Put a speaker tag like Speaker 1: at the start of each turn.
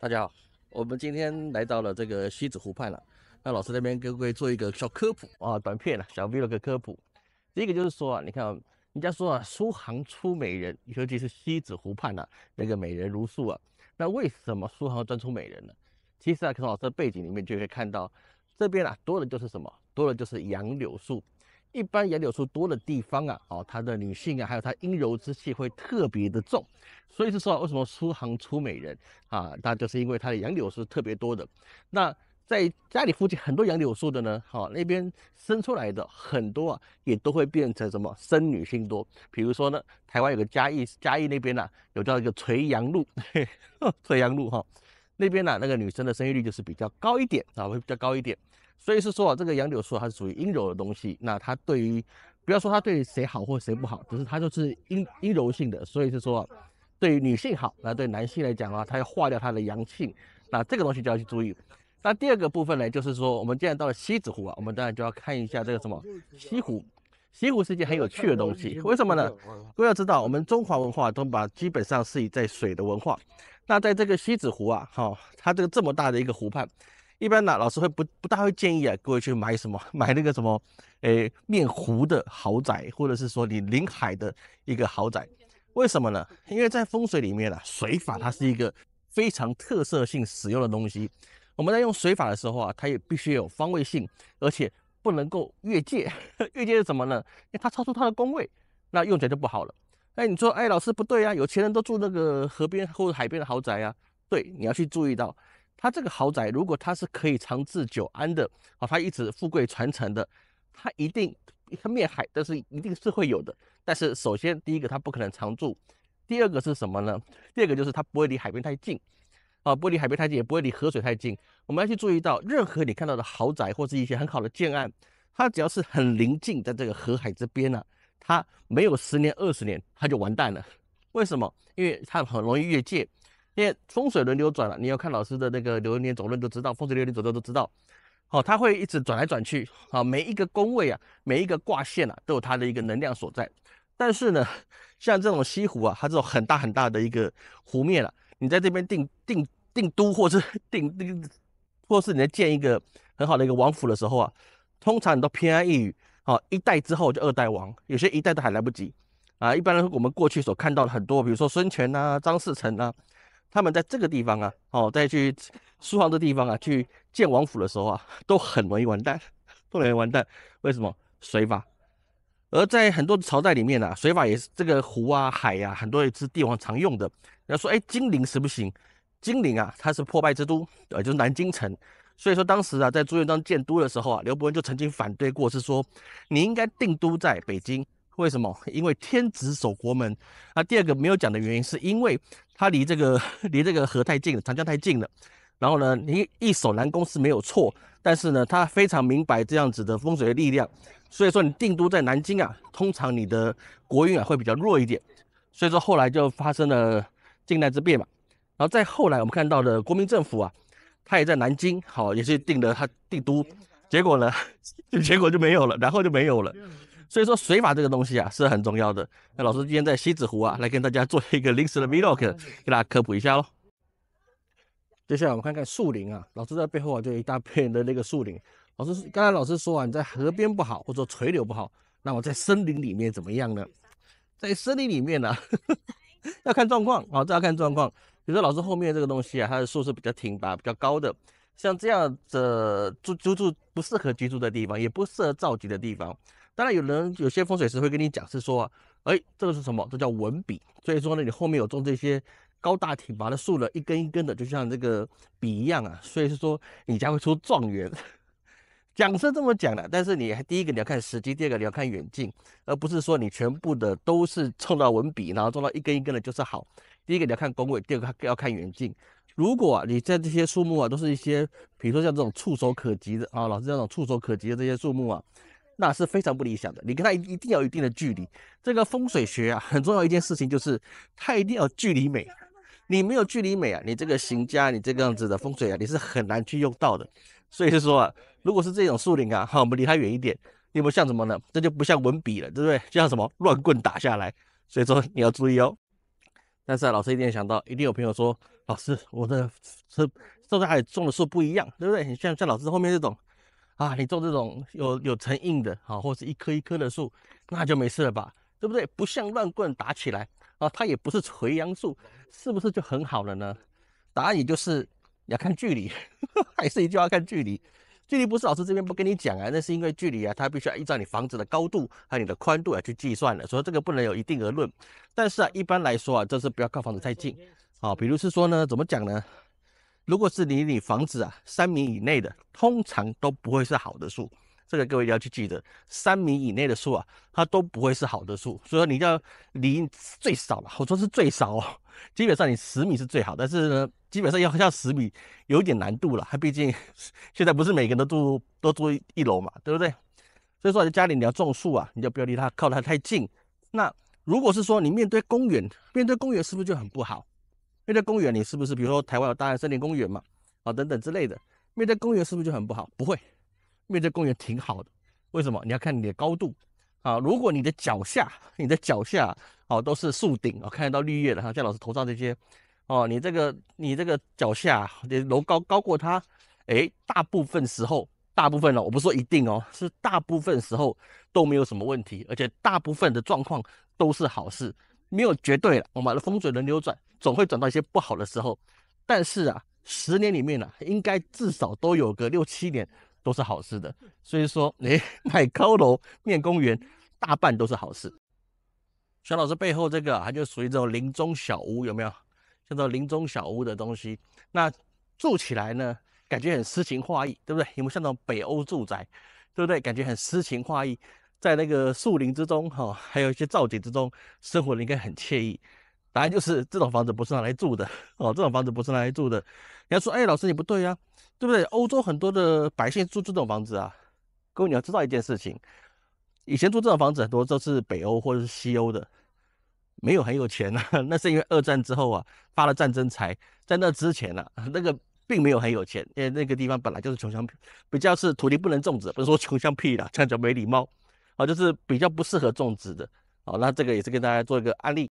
Speaker 1: 大家好，我们今天来到了这个西子湖畔了。那老师那边给各位做一个小科普啊，短片呢，小 vlog 科普？第一个就是说啊，你看人家说啊，苏杭出美人，尤其是西子湖畔呐，那个美人如树啊。那为什么苏杭专出美人呢？其实啊，从老师的背景里面就可以看到，这边啊，多的就是什么？多的就是杨柳树。一般杨柳树多的地方啊，哦，它的女性啊，还有它阴柔之气会特别的重，所以是说为什么出杭出美人啊，那就是因为它的杨柳是特别多的。那在家里附近很多杨柳树的呢，哈，那边生出来的很多啊，也都会变成什么生女性多。比如说呢，台湾有个嘉义，嘉义那边呢有叫一个垂杨路，垂杨路哈，那边呢那个女生的生育率就是比较高一点啊，会比较高一点。所以是说啊，这个杨柳树它是属于阴柔的东西，那它对于，不要说它对谁好或谁不好，只是它就是阴阴柔性的。所以是说，对于女性好，那对男性来讲的话，它要化掉它的阳性，那这个东西就要去注意。那第二个部分呢，就是说我们既然到了西子湖啊，我们当然就要看一下这个什么西湖。西湖是一件很有趣的东西，为什么呢？各位要知道，我们中华文化都把基本上是以在水的文化。那在这个西子湖啊，哈，它这个这么大的一个湖畔。一般呢，老师会不不大会建议啊，各位去买什么 买那个什么，诶，面湖的豪宅，或者是说你临海的一个豪宅，为什么呢？因为在风水里面呢，水法它是一个非常特色性使用的东西。我们在用水法的时候啊，它也必须有方位性，而且不能够越界。越界是什么呢？因为它超出它的宫位，那用起来就不好了。哎，你说，哎，老师不对啊，有钱人都住那个河边或者海边的豪宅啊？对，你要去注意到。它这个豪宅，如果它是可以长治久安的，啊，它一直富贵传承的，它一定它灭海，但是一定是会有的。但是首先第一个，它不可能常住；第二个是什么呢？第二个就是它不会离海边太近，啊，不离海边太近，也不会离河水太近。我们要去注意到，任何你看到的豪宅或是一些很好的建案，它只要是很临近在这个河海这边呢，它没有十年二十年，它就完蛋了。为什么？因为它很容易越界。因为风水轮流转了，你要看老师的那个流年走论都知道，风水流年走论都知道。好，它会一直转来转去。好，每一个宫位啊，每一个卦线啊，都有它的一个能量所在。但是呢，像这种西湖啊，它这种很大很大的一个湖面啊，你在这边定定定都，或是 定定，或是你在建一个很好的一个王府的时候啊，通常你都偏安一隅。好，一代之后就二代王，有些一代都还来不及啊。一般来说，我们过去所看到的很多，比如说孙权啊，张士诚啊。他们在这个地方啊，哦，在去苏杭这地方啊，去建王府的时候啊，都很容易完蛋，都容易完蛋。为什么水法？而在很多朝代里面啊，水法也是这个湖啊、海呀，很多也是帝王常用的。要说哎，金陵行不行？金陵啊，它是破败之都，呃，就是南京城。所以说当时啊，在朱元璋建都的时候啊，刘伯温就曾经反对过，是说你应该定都在北京。为什么？因为天子守国门。那第二个没有讲的原因，是因为它离这个 离这个河太近了，长江太近了。然后呢，你一守南宫是没有错，但是呢，他非常明白这样子的风水的力量。所以说，你定都在南京啊，通常你的国运啊会比较弱一点。所以说后来就发生了靖难之变嘛。然后再后来，我们看到的国民政府啊，他也在南京，好也是定了他定都，结果呢，结果就没有了，然后就没有了。所以说水法这个东西啊是很重要的。那老师今天在西子湖啊，来跟大家做一个临时的 vlog，给大家科普一下喽。接下来我们看看树林啊，老师在背后啊就一大片的那个树林。老师刚才老师说啊，你在河边不好，或者说垂柳不好，那我在森林里面怎么样呢？在森林里面呢，要看状况啊，这要看状况。比如说老师后面这个东西啊，它的树是比较挺拔、比较高的，像这样的住居住不适合居住的地方，也不适合造景的地方。当然，有人有些风水师会跟你讲，是说，哎，这个是什么？这叫文笔。所以说呢，你后面有种这些高大挺拔的树了，一根一根的，就像这个笔一样啊。所以是说，你家会出状元。讲是这么讲的，但是你第一个你要看时机，第二个你要看远近，而不是说你全部的都是种到文笔，然后种到一根一根的就是好。第一个你要看工位，第二个要看远近。如果你在这些树木啊，都是一些，比如说像这种触手可及的啊，老是这种触手可及的这些树木啊。那是非常不理想的，你跟他一一定要有一定的距离。这个风水学啊，很重要一件事情就是，它一定要距离美。你没有距离美啊，你这个行家，你这个样子的风水啊，你是很难去用到的。所以是说啊，如果是这种树林啊，哈，我们离它远一点。你们像什么呢？这就不像文笔了，对不对？像什么乱棍打下来？所以说你要注意哦。但是啊、老师一定想到，一定有朋友说，老师我的这种还种的树不一样，对不对？你像像老师后面这种。啊，你种这种有有成硬的啊，或者是一棵一棵的树，那就没事了吧，对不对？不像乱棍打起来啊，它也不是垂杨树，是不是就很好了呢？答案也就是要看距离，还是一句话看距离。距离不是老师这边不跟你讲啊，那是因为距离啊，它必须要依照你房子的高度和你的宽度来去计算的，所以这个不能有一定而论。但是啊，一般来说啊，就是不要靠房子太近啊。比如是说呢，怎么讲呢？如果是离你房子啊三米以内的，通常都不会是好的树。这个各位一定要去记得，三米以内的树啊，它都不会是好的树。所以说，你要离最少了，我说是最少，哦，基本上你十米是最好。但是呢，基本上要下十米有点难度了，它毕竟 现在不是每个人都住都住一楼嘛，对不对？所以说家里你要种树啊，你就不要离它靠它太近。那如果是说你面对公园，面对公园是不是就很不好？面对公园，你是不是比如说台湾有大安森林公园嘛啊等等之类的？面对公园是不是就很不好？不会，面对公园挺好的。为什么？你要看你的高度啊。如果你的脚下，你的脚下啊都是树顶啊，看得到绿叶的哈，像老师头上这些哦，你这个你这个脚下，你楼高高过它，哎，大部分时候，大部分了，我不说一定哦，是大部分时候都没有什么问题，而且大部分的状况都是好事。没有绝对了，我们的风水轮流转，总会转到一些不好的时候。但是啊，十年里面呢，应该至少都有个六七年都是好事的。所以说，你 买高楼面公园，大半都是好事。小老师背后这个，它就属于这种林中小屋，有没有？叫做林中小屋的东西，那住起来呢，感觉很诗情画意，对不对？有没有像那种北欧住宅，对不对？感觉很诗情画意。在那个树林之中，哈，还有一些造景之中生活，应该很惬意。答案就是这种房子不是拿来住的，哦，这种房子不是拿来住的。你要说，哎，老师你不对呀，对不对？欧洲很多的百姓住这种房子啊。各位你要知道一件事情，以前住这种房子很多都是北欧或者是西欧的，没有很有钱啊。那是因为二战之后啊，发了战争财，在那之前呢，那个并没有很有钱，因为那个地方本来就是穷乡僻，比较是土地不能种植，不是说穷乡僻壤，这样就没礼貌。啊，就是比较不适合种植的。好，那这个也是跟大家做一个案例。